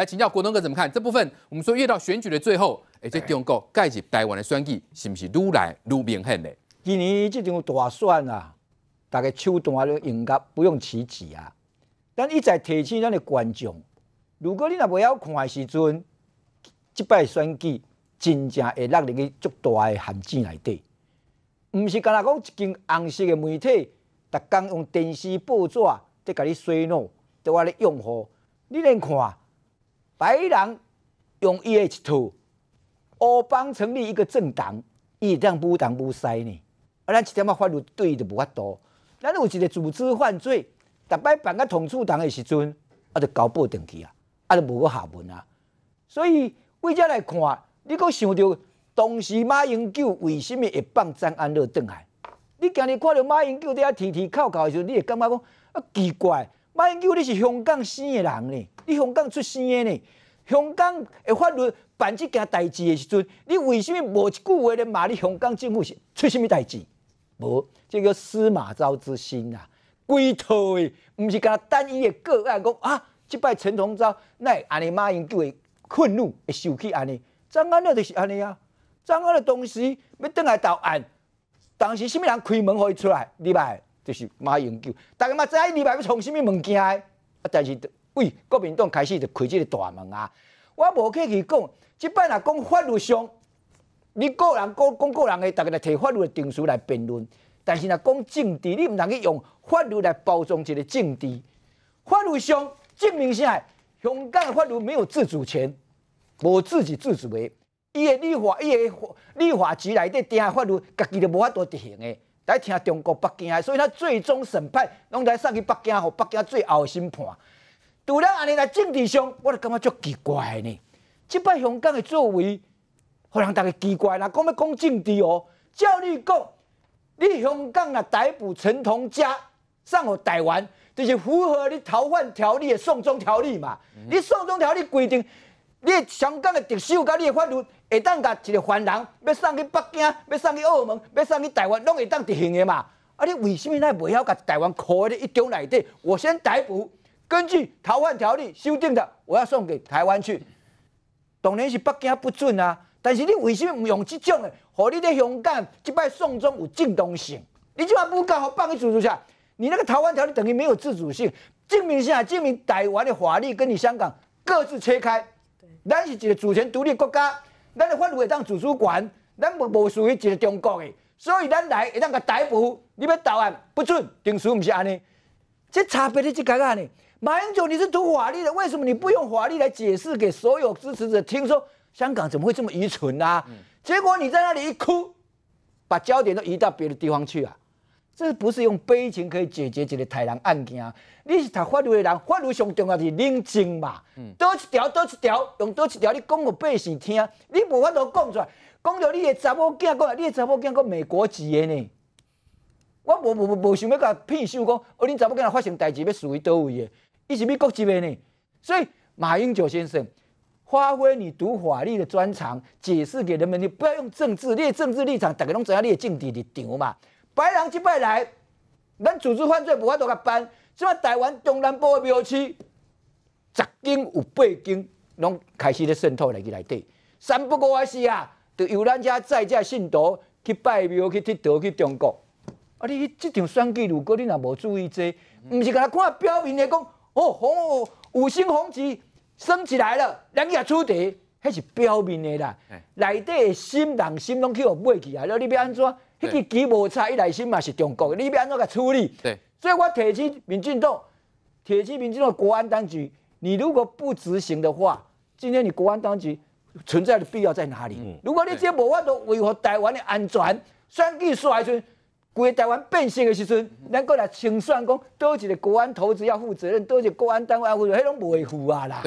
来请教国东哥怎么看这部分？我们说越到选举的最后，哎，在中国盖起台湾的选举是不？是愈来愈明显嘞。今年这场大选啊，大概手段应该不用辞职啊。但一再提醒咱的观众，如果你若不晓看的时阵，这摆选举真正会落入去足大的陷阱内底。毋是干若讲一间红色的媒体，逐天用电视报纸啊在甲你洗脑，在话咧用户，你能看？白人用伊诶一套，乌帮成立一个政党，伊会当不党不西呢。啊，咱一点仔法律对就无法度。咱有一个组织犯罪，逐摆办甲同处党诶时阵，啊，就交报顶去啊，啊，就无个下文啊。所以，为这来看，你搁想着当时马英九为什么会放张安乐登来？你今日看到马英九伫遐啼啼哭哭诶时阵，你会感觉讲啊奇怪。马英九，你是香港生的人呢？你香港出生的呢？香港的法律办这件代志的时阵，你为什么无一句话咧骂你香港政府是出什么代志？无，这个司马昭之心啊，规套的，毋是干单一的个案。讲啊，即摆陈同洲，那安尼马英九会愤怒、会受气安尼？张安乐就是安尼啊！张安乐当时要倒来投案，当时甚么人开门伊出来？李白？就是马英九。大家嘛知礼拜要创什么物件？啊，但是喂，国民党开始就开这个大门啊。我无客气讲，即摆若讲法律上，你个人、讲讲个人的，逐个来提法律的定数来辩论。但是若讲政治，你毋通去用法律来包装一个政治。法律上证明啥？香港的法律没有自主权，无自己自主的。伊的立法，伊个立法局底定定法律，家己都无法度执行的。来听中国北京，所以，他最终审判拢来送去北京，互北京最后审判。除了安尼在政治上，我就感觉足奇怪呢。即摆香港的作为，互人逐个奇怪若讲要讲政治哦，照理讲，你香港啊逮捕陈同佳，送互台湾，就是符合你逃犯条例、送中条例嘛。你送中条例规定。你香港的特首甲你的法律会当甲一个犯人要送去北京，要送去澳门，要送去台湾，拢会当执行的嘛？啊，你为什么还袂晓甲台湾铐了一中内底？我先逮捕，根据逃犯条例修订的，我要送给台湾去。当然，是北京不准啊。但是你为什么唔用这种的？和你在香港即摆送中有正当性？你即摆不敢，好放去做做下？你那个逃犯条例等于没有自主性，证明啥？下，证明台湾的法律跟你香港各自切开。咱是一个主权独立国家，咱的法律当主权，咱无无属于一个中国的，所以咱来会当逮捕，你要投案不准，定属不是安尼。这差别你去尴尬呢。马英九你是读法律的，为什么你不用法律来解释给所有支持者听？说香港怎么会这么愚蠢呢？结果你在那里一哭，把焦点都移到别的地方去啊。这不是用悲情可以解决一个台人案件。你是读法律的人，法律上重要的是冷静嘛。多一条多一条，用多一条你讲给百姓听，你无法度讲出来。讲到你的查某囝，讲你的查某囝，讲美国籍的呢？我无无无想要甲屁秀讲，哦，你查某囝发生代志要属于倒位的，伊是美国籍的呢。所以马英九先生发挥你读法律的专长，解释给人们，你不要用政治、的政治立场，大家拢影你的政治立场嘛。白狼即摆来，咱组织犯罪无法度甲办。即摆台湾中南部的庙区，十间有八间拢开始咧渗透来去内底。三不五时啊，就由咱遮在遮信徒去拜庙、去佚佗、去中国。啊，你即场选举，如果你若无注意这，毋是甲看表面的讲，哦红五星红旗升起来了，人也出题，迄是表面的啦。内底的心人心拢去互背去啊，你要安怎？迄个基无差，伊内心嘛是中国的，你要安怎个处理？所以我提醒民进党，提醒民进党国安当局，你如果不执行的话，今天你国安当局存在的必要在哪里？如果你这无法度维护台湾的安全，算计说来，阵台湾变性的时候，能够来清算讲，多少个国安投资要负责任，多个国安单位要负啊，那些拢未负啊啦。